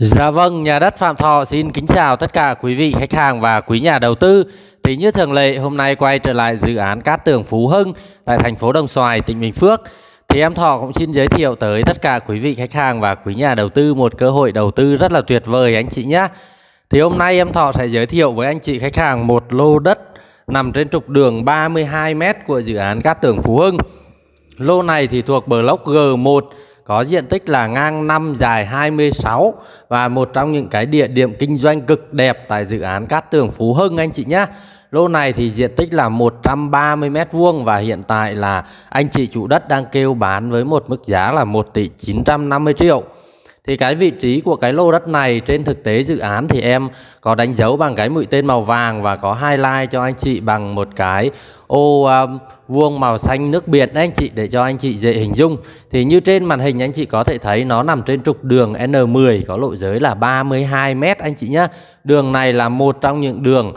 Dạ vâng, nhà đất Phạm Thọ xin kính chào tất cả quý vị khách hàng và quý nhà đầu tư. Thì như thường lệ, hôm nay quay trở lại dự án Cát Tường Phú Hưng tại thành phố Đồng Xoài, tỉnh Bình Phước. Thì em Thọ cũng xin giới thiệu tới tất cả quý vị khách hàng và quý nhà đầu tư một cơ hội đầu tư rất là tuyệt vời anh chị nhé. Thì hôm nay em Thọ sẽ giới thiệu với anh chị khách hàng một lô đất nằm trên trục đường 32m của dự án Cát Tường Phú Hưng. Lô này thì thuộc block G1 có diện tích là ngang 5 dài 26 và một trong những cái địa điểm kinh doanh cực đẹp tại dự án Cát Tường Phú Hưng anh chị nhé. Lô này thì diện tích là 130 m2 và hiện tại là anh chị chủ đất đang kêu bán với một mức giá là 1 tỷ 950 triệu. Thì cái vị trí của cái lô đất này trên thực tế dự án thì em có đánh dấu bằng cái mũi tên màu vàng và có highlight cho anh chị bằng một cái ô um, vuông màu xanh nước biển đấy anh chị để cho anh chị dễ hình dung. Thì như trên màn hình anh chị có thể thấy nó nằm trên trục đường N10 có lộ giới là 32 m anh chị nhá. Đường này là một trong những đường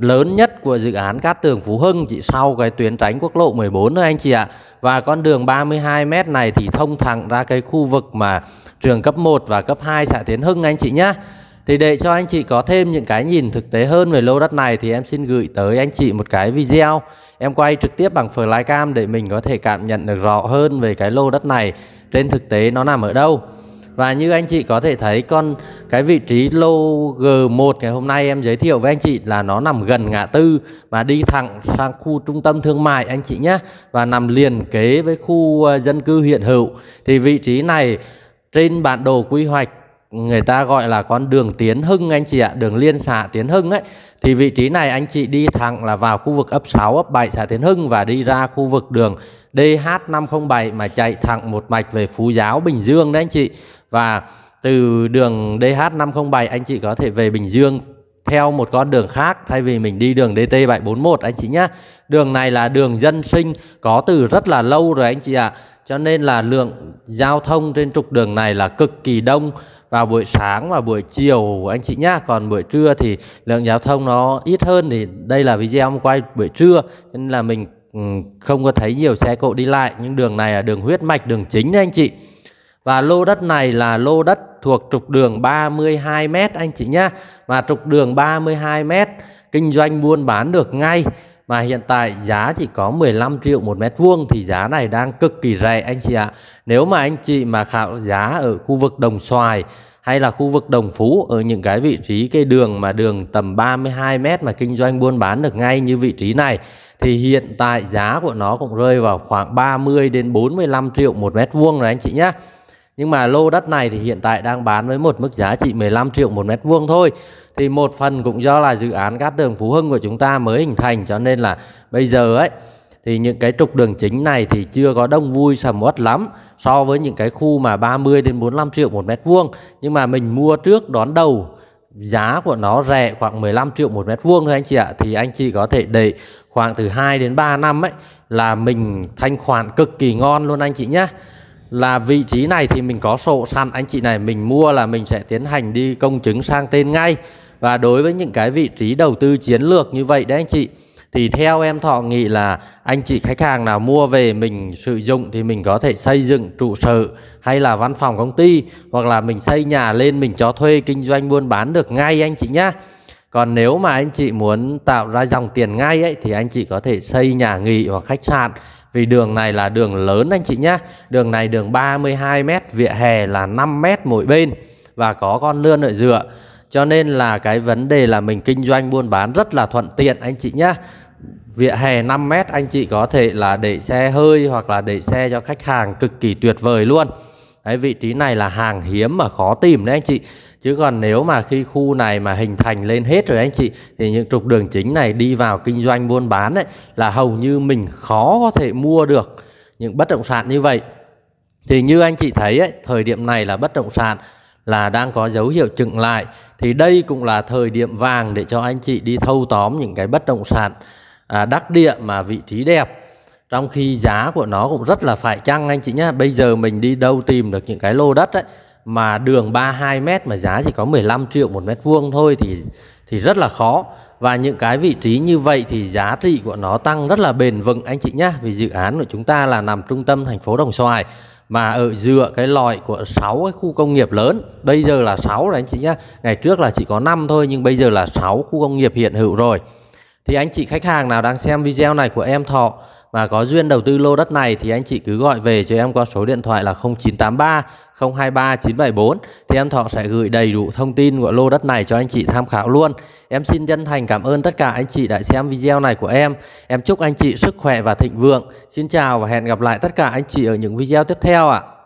lớn nhất của dự án Cát Tường Phú Hưng chỉ sau cái tuyến tránh quốc lộ 14 thôi anh chị ạ. Và con đường 32m này thì thông thẳng ra cái khu vực mà trường cấp 1 và cấp 2 xã Tiến Hưng anh chị nhé. Thì để cho anh chị có thêm những cái nhìn thực tế hơn về lô đất này thì em xin gửi tới anh chị một cái video em quay trực tiếp bằng flycam để mình có thể cảm nhận được rõ hơn về cái lô đất này trên thực tế nó nằm ở đâu và như anh chị có thể thấy con cái vị trí lô G1 ngày hôm nay em giới thiệu với anh chị là nó nằm gần ngã tư mà đi thẳng sang khu trung tâm thương mại anh chị nhé và nằm liền kế với khu ờ, dân cư hiện hữu thì vị trí này trên bản đồ quy hoạch người ta gọi là con đường Tiến Hưng anh chị ạ, đường liên xã Tiến Hưng ấy thì vị trí này anh chị đi thẳng là vào khu vực ấp 6, ấp 7 xã Tiến Hưng và đi ra khu vực đường DH507 mà chạy thẳng một mạch về Phú Giáo Bình Dương đấy anh chị. Và từ đường DH507 anh chị có thể về Bình Dương theo một con đường khác thay vì mình đi đường DT741 anh chị nhá. Đường này là đường dân sinh có từ rất là lâu rồi anh chị ạ. À. Cho nên là lượng giao thông trên trục đường này là cực kỳ đông vào buổi sáng và buổi chiều anh chị nhá. Còn buổi trưa thì lượng giao thông nó ít hơn thì đây là video em quay buổi trưa nên là mình ừ, không có thấy nhiều xe cộ đi lại. Nhưng đường này là đường huyết mạch, đường chính đấy anh chị. Và lô đất này là lô đất thuộc trục đường 32m anh chị nhá. Và trục đường 32m kinh doanh buôn bán được ngay mà hiện tại giá chỉ có 15 triệu một mét vuông thì giá này đang cực kỳ rẻ anh chị ạ. Nếu mà anh chị mà khảo giá ở khu vực Đồng Xoài hay là khu vực Đồng Phú ở những cái vị trí cây đường mà đường tầm 32 mét mà kinh doanh buôn bán được ngay như vị trí này thì hiện tại giá của nó cũng rơi vào khoảng 30 đến 45 triệu một mét vuông rồi anh chị nhé nhưng mà lô đất này thì hiện tại đang bán với một mức giá trị 15 triệu một mét vuông thôi thì một phần cũng do là dự án cát đường Phú Hưng của chúng ta mới hình thành cho nên là bây giờ ấy thì những cái trục đường chính này thì chưa có đông vui sầm uất lắm so với những cái khu mà 30 đến 45 triệu một mét vuông nhưng mà mình mua trước đón đầu giá của nó rẻ khoảng 15 triệu một mét vuông thôi anh chị ạ thì anh chị có thể để khoảng từ 2 đến 3 năm ấy là mình thanh khoản cực kỳ ngon luôn anh chị nhé là vị trí này thì mình có sổ săn anh chị này mình mua là mình sẽ tiến hành đi công chứng sang tên ngay và đối với những cái vị trí đầu tư chiến lược như vậy đấy anh chị thì theo em thọ nghị là anh chị khách hàng nào mua về mình sử dụng thì mình có thể xây dựng trụ sở hay là văn phòng công ty hoặc là mình xây nhà lên mình cho thuê kinh doanh buôn bán được ngay anh chị nhé còn nếu mà anh chị muốn tạo ra dòng tiền ngay ấy thì anh chị có thể xây nhà nghỉ hoặc khách sạn vì đường này là đường lớn anh chị nhé Đường này đường 32 m, vỉa hè là 5 m mỗi bên và có con lươn ở dựa. Cho nên là cái vấn đề là mình kinh doanh buôn bán rất là thuận tiện anh chị nhé Vỉa hè 5 m anh chị có thể là để xe hơi hoặc là để xe cho khách hàng cực kỳ tuyệt vời luôn. Đấy, vị trí này là hàng hiếm mà khó tìm đấy anh chị Chứ còn nếu mà khi khu này mà hình thành lên hết rồi anh chị Thì những trục đường chính này đi vào kinh doanh buôn bán ấy, Là hầu như mình khó có thể mua được những bất động sản như vậy Thì như anh chị thấy ấy, thời điểm này là bất động sản là đang có dấu hiệu chững lại Thì đây cũng là thời điểm vàng để cho anh chị đi thâu tóm những cái bất động sản à, đắc địa mà vị trí đẹp trong khi giá của nó cũng rất là phải chăng anh chị nhá bây giờ mình đi đâu tìm được những cái lô đất ấy mà đường 32 mét mà giá chỉ có 15 triệu một mét vuông thôi thì thì rất là khó và những cái vị trí như vậy thì giá trị của nó tăng rất là bền vững anh chị nhá vì dự án của chúng ta là nằm trung tâm thành phố Đồng Xoài mà ở dựa cái loại của 6 cái khu công nghiệp lớn bây giờ là 6 rồi anh chị nhá ngày trước là chỉ có 5 thôi nhưng bây giờ là 6 khu công nghiệp hiện hữu rồi thì anh chị khách hàng nào đang xem video này của em Thọ mà có duyên đầu tư lô đất này thì anh chị cứ gọi về cho em qua số điện thoại là 0983 023 974 thì em Thọ sẽ gửi đầy đủ thông tin của lô đất này cho anh chị tham khảo luôn. Em xin chân thành cảm ơn tất cả anh chị đã xem video này của em. Em chúc anh chị sức khỏe và thịnh vượng. Xin chào và hẹn gặp lại tất cả anh chị ở những video tiếp theo ạ. À.